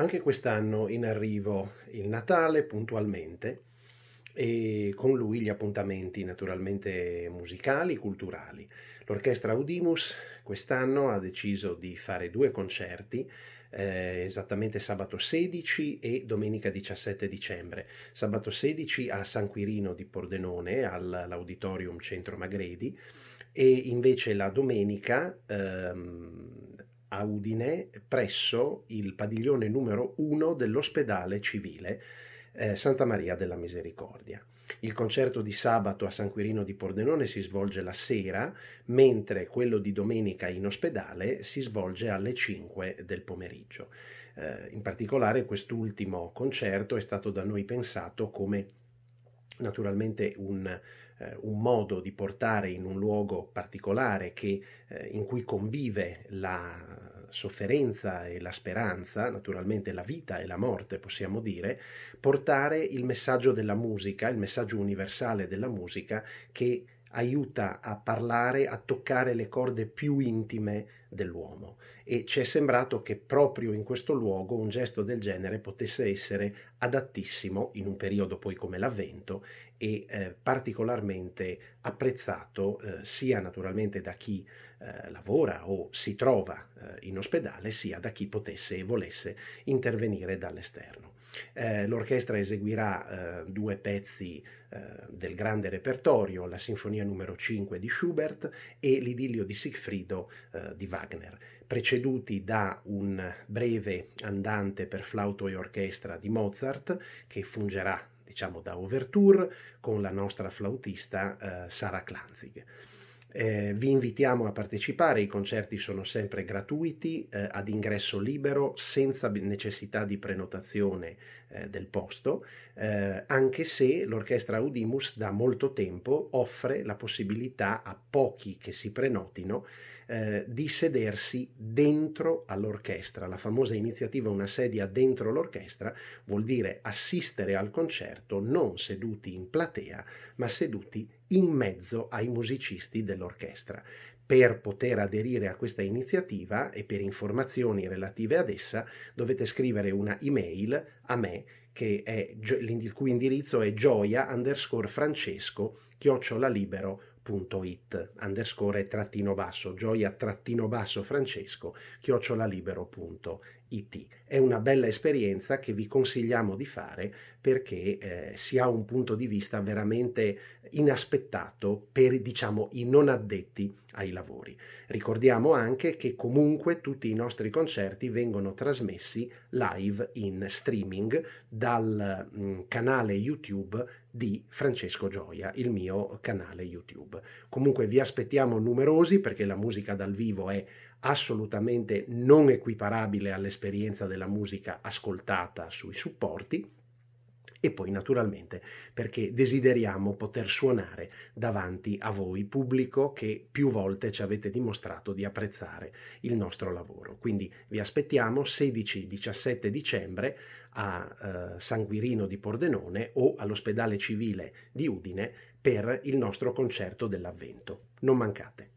Anche quest'anno in arrivo il Natale puntualmente e con lui gli appuntamenti naturalmente musicali, e culturali. L'orchestra Audimus quest'anno ha deciso di fare due concerti eh, esattamente sabato 16 e domenica 17 dicembre. Sabato 16 a San Quirino di Pordenone, all'Auditorium Centro Magredi, e invece la domenica ehm, a Udine presso il padiglione numero 1 dell'ospedale civile eh, Santa Maria della Misericordia. Il concerto di sabato a San Quirino di Pordenone si svolge la sera, mentre quello di domenica in ospedale si svolge alle 5 del pomeriggio. Eh, in particolare quest'ultimo concerto è stato da noi pensato come naturalmente un, eh, un, modo di portare in un luogo particolare che, eh, in cui convive la sofferenza e la speranza, naturalmente la vita e la morte possiamo dire, portare il messaggio della musica, il messaggio universale della musica che aiuta a parlare, a toccare le corde più intime dell'uomo e ci è sembrato che proprio in questo luogo un gesto del genere potesse essere adattissimo in un periodo poi come l'Avvento e eh, particolarmente apprezzato eh, sia naturalmente da chi eh, lavora o si trova eh, in ospedale sia da chi potesse e volesse intervenire dall'esterno. Eh, l'orchestra eseguirà eh, due pezzi eh, del grande repertorio, la Sinfonia numero 5 di Schubert e l'Idillio di Siegfriedo eh, di Wagner, preceduti da un breve andante per flauto e orchestra di Mozart che fungerà diciamo da overture con la nostra flautista eh, Sara Clanzig. Eh, vi invitiamo a partecipare, i concerti sono sempre gratuiti, eh, ad ingresso libero, senza necessità di prenotazione eh, del posto, eh, anche se l'orchestra Audimus da molto tempo offre la possibilità a pochi che si prenotino eh, di sedersi dentro all'orchestra. La famosa iniziativa Una sedia dentro l'orchestra vuol dire assistere al concerto non seduti in platea, ma seduti in mezzo ai musicisti dell'orchestra. Per poter aderire a questa iniziativa e per informazioni relative ad essa dovete scrivere una email a me che è, il cui indirizzo è gioia underscore francesco chiocciolalibero.it underscore trattino basso gioia trattino basso francesco chiocciolalibero.it IT. È una bella esperienza che vi consigliamo di fare perché eh, si ha un punto di vista veramente inaspettato per diciamo, i non addetti ai lavori. Ricordiamo anche che comunque tutti i nostri concerti vengono trasmessi live in streaming dal mh, mm, canale YouTube di Francesco Gioia, il mio canale YouTube. Comunque vi aspettiamo numerosi perché la musica dal vivo è assolutamente non equiparabile all'esperienza della musica ascoltata sui supporti e poi naturalmente perché desideriamo poter suonare davanti a voi pubblico che più volte ci avete dimostrato di apprezzare il nostro lavoro. Quindi vi aspettiamo 16-17 dicembre a eh, San Quirino di Pordenone o all'ospedale civile di Udine per il nostro concerto dell'avvento. Non mancate.